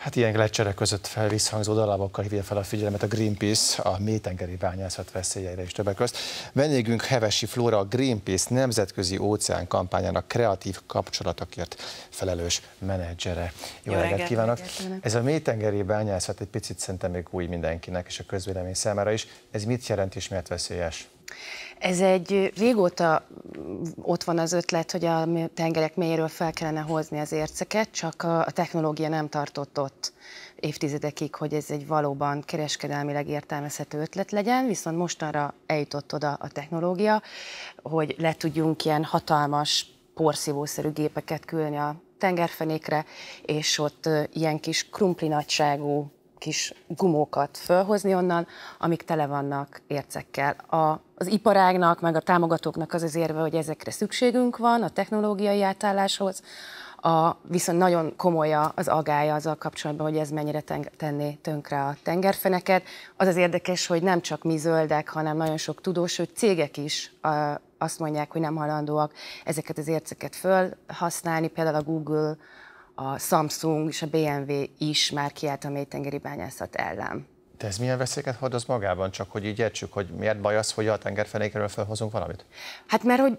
Hát ilyen gletszerek között felvisszhangzó dalábokkal hívja fel a figyelmet a Greenpeace a mélytengeri bányászat veszélyeire is többek között. Vendégünk Hevesi Flóra a Greenpeace nemzetközi óceán kampányának kreatív kapcsolatokért felelős menedzsere. Jó, Jó reggelt, reggelt kívánok! Reggelt. Ez a mélytengeri bányászat egy picit szerintem még új mindenkinek és a közvélemény számára is. Ez mit jelent és miért veszélyes? Ez egy régóta ott van az ötlet, hogy a tengerek mélyéről fel kellene hozni az érceket, csak a technológia nem tartott ott évtizedekig, hogy ez egy valóban kereskedelmileg értelmezhető ötlet legyen, viszont mostanra eljutott oda a technológia, hogy le tudjunk ilyen hatalmas porszívószerű gépeket küldni a tengerfenékre, és ott ilyen kis krumpli nagyságú kis gumókat fölhozni onnan, amik tele vannak ércekkel. A az iparágnak, meg a támogatóknak az az érve, hogy ezekre szükségünk van a technológiai átálláshoz, a, viszont nagyon komoly az agája azzal kapcsolatban, hogy ez mennyire ten, tenné tönkre a tengerfeneket. Az az érdekes, hogy nem csak mi zöldek, hanem nagyon sok tudós, hogy cégek is a, azt mondják, hogy nem halandóak, ezeket az érceket felhasználni, például a Google, a Samsung és a BMW is már kiállt a mélytengeri bányászat ellen. De ez milyen veszélyeket hordoz magában, csak hogy így értsük, hogy miért baj az, hogy a tengerfenékről felhozunk valamit? Hát mert hogy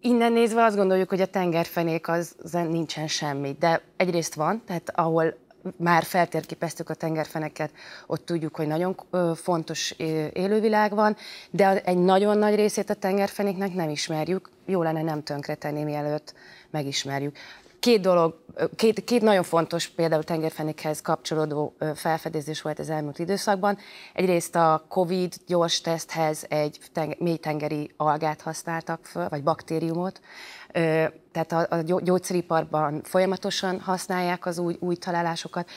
innen nézve azt gondoljuk, hogy a tengerfenék az, az nincsen semmi, de egyrészt van, tehát ahol már feltérképeztük a tengerfeneket, ott tudjuk, hogy nagyon fontos élővilág van, de egy nagyon nagy részét a tengerfenéknek nem ismerjük, jó lenne nem tönkretenni, mielőtt megismerjük. Két dolog, két, két nagyon fontos például tengerfenékhez kapcsolódó felfedezés volt az elmúlt időszakban. Egyrészt a COVID gyors teszthez egy tenger, mélytengeri algát használtak föl, vagy baktériumot, tehát a, a gyógyszeriparban folyamatosan használják az új, új találásokat,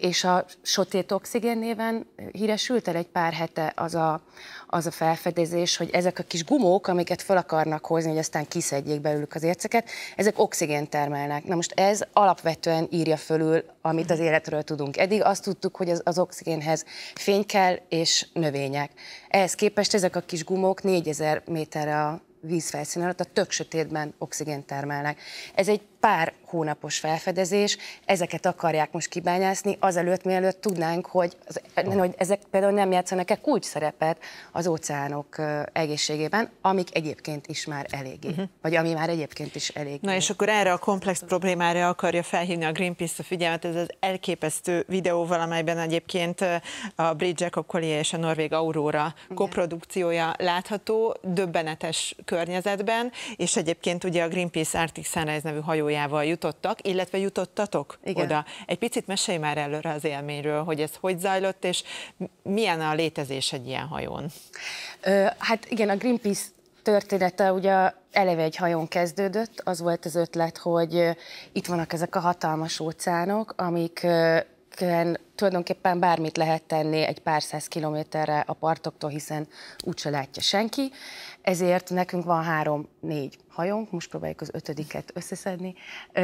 és a sötét oxigén néven híresült el egy pár hete az a, az a felfedezés, hogy ezek a kis gumók, amiket fel akarnak hozni, hogy aztán kiszedjék belőlük az érceket, ezek oxigént termelnek. Na most ez alapvetően írja fölül, amit az életről tudunk. Eddig azt tudtuk, hogy az, az oxigénhez fény kell és növények. Ehhez képest ezek a kis gumók 4000 méterre a vízfelszín alatt, a tök sötétben oxigént termelnek. Ez egy pár hónapos felfedezés, ezeket akarják most kibányászni, azelőtt, mielőtt tudnánk, hogy, az, hogy ezek például nem játszanak-e kulcs szerepet az óceánok egészségében, amik egyébként is már eléggé, uh-huh. vagy ami már egyébként is elég. Na és akkor erre a komplex problémára akarja felhívni a Greenpeace a figyelmet, ez az elképesztő videóval, amelyben egyébként a Bridge Jacob Collier és a Norvég Aurora koprodukciója látható, döbbenetes környezetben, és egyébként ugye a Greenpeace Arctic Sunrise nevű hajója hallgatójával jutottak, illetve jutottatok Igen. oda. Egy picit mesélj már előre az élményről, hogy ez hogy zajlott, és milyen a létezés egy ilyen hajón? Ö, hát igen, a Greenpeace története ugye eleve egy hajón kezdődött, az volt az ötlet, hogy itt vannak ezek a hatalmas óceánok, amik tulajdonképpen bármit lehet tenni egy pár száz kilométerre a partoktól, hiszen úgyse látja senki. Ezért nekünk van három-négy hajónk, most próbáljuk az ötödiket összeszedni, ö,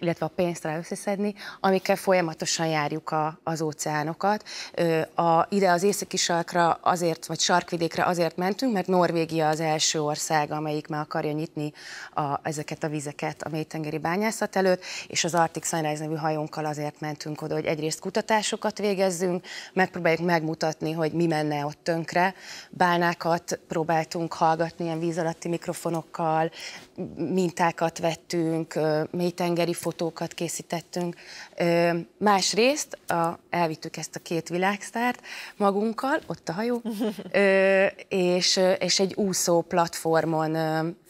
illetve a pénzt rá összeszedni, amikkel folyamatosan járjuk a, az óceánokat. Ö, a, ide az északi sarkra azért, vagy sarkvidékre azért mentünk, mert Norvégia az első ország, amelyik meg akarja nyitni a, ezeket a vizeket a mélytengeri bányászat előtt, és az Arctic Sunrise nevű hajónkkal azért mentünk oda, hogy egyrészt kutatás kutatásokat végezzünk, megpróbáljuk megmutatni, hogy mi menne ott tönkre. Bálnákat próbáltunk hallgatni ilyen víz alatti mikrofonokkal, mintákat vettünk, mélytengeri fotókat készítettünk. Másrészt a, elvittük ezt a két világsztárt magunkkal, ott a hajó, és, és egy úszó platformon,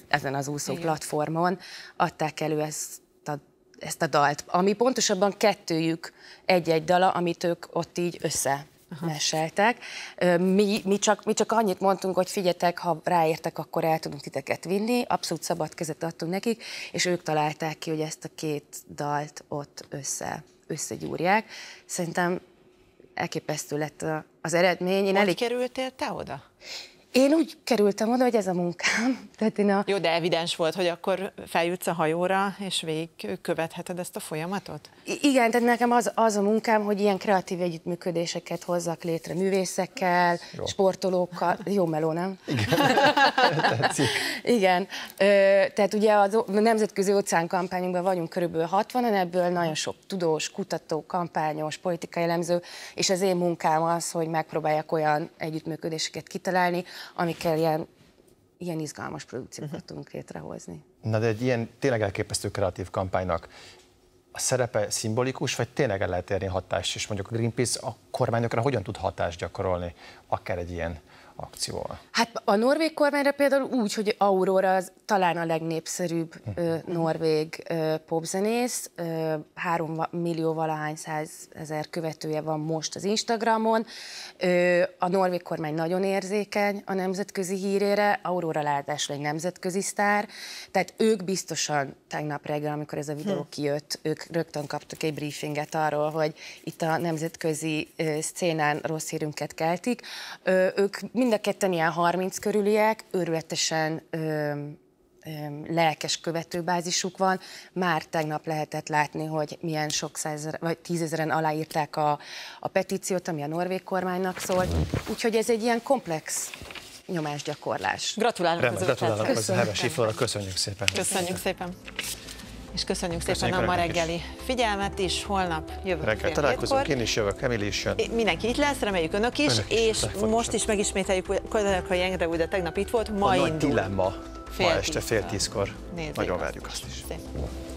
ezen az úszó Igen. platformon adták elő ezt a ezt a dalt, ami pontosabban kettőjük egy-egy dala, amit ők ott így össze meseltek. Mi, mi, csak, mi csak annyit mondtunk, hogy figyeltek, ha ráértek, akkor el tudunk titeket vinni, abszolút szabad kezet adtunk nekik, és ők találták ki, hogy ezt a két dalt ott össze, összegyúrják. Szerintem elképesztő lett az eredmény. Én hogy elég... kerültél te oda? Én úgy kerültem oda, hogy ez a munkám. Tehát én a... Jó, de evidens volt, hogy akkor feljutsz a hajóra, és végig követheted ezt a folyamatot? I- igen, tehát nekem az, az a munkám, hogy ilyen kreatív együttműködéseket hozzak létre művészekkel, Jó. sportolókkal. Jó meló, nem? Igen, igen. Ö, tehát ugye a Nemzetközi Óceán kampányunkban vagyunk körülbelül 60-an, ebből nagyon sok tudós, kutató, kampányos, politikai elemző, és az én munkám az, hogy megpróbáljak olyan együttműködéseket kitalálni, amikkel ilyen, ilyen izgalmas produkciókat uh-huh. tudunk létrehozni. Na de egy ilyen tényleg elképesztő kreatív kampánynak a szerepe szimbolikus, vagy tényleg el lehet érni hatást, és mondjuk a Greenpeace a kormányokra hogyan tud hatást gyakorolni, akár egy ilyen akcióval? Hát a norvég kormányra például úgy, hogy Aurora az talán a legnépszerűbb ö, norvég ö, popzenész, ö, 3 millió valahány száz ezer követője van most az Instagramon, ö, a norvég kormány nagyon érzékeny a nemzetközi hírére, Aurora látásra egy nemzetközi sztár, tehát ők biztosan tegnap reggel, amikor ez a videó hm. kijött, ők rögtön kaptak egy briefinget arról, hogy itt a nemzetközi ö, szcénán rossz hírünket keltik, ö, ők Mind a ketten ilyen 30 körüliek, őrületesen ö, lelkes követőbázisuk van. Már tegnap lehetett látni, hogy milyen sok száz, vagy tízezeren aláírták a, a petíciót, ami a norvég kormánynak szól. Úgyhogy ez egy ilyen komplex nyomásgyakorlás. Gratulálok Remek, az Gratulálok az hevesi köszönjük szépen. Köszönjük szépen. És köszönjük, szépen köszönjük a ma reggeli is. figyelmet is. Holnap jövök Reggel találkozunk, én is jövök, Emil is jön. Mindenki itt lesz, reméljük önök is. Önök is és most is megismételjük, Kodakai Jengre úgy, de tegnap itt volt, ma a indul. Nagy dilemma fél ma este fél tízkor. Nézzék Nagyon várjuk azt is. Szépen.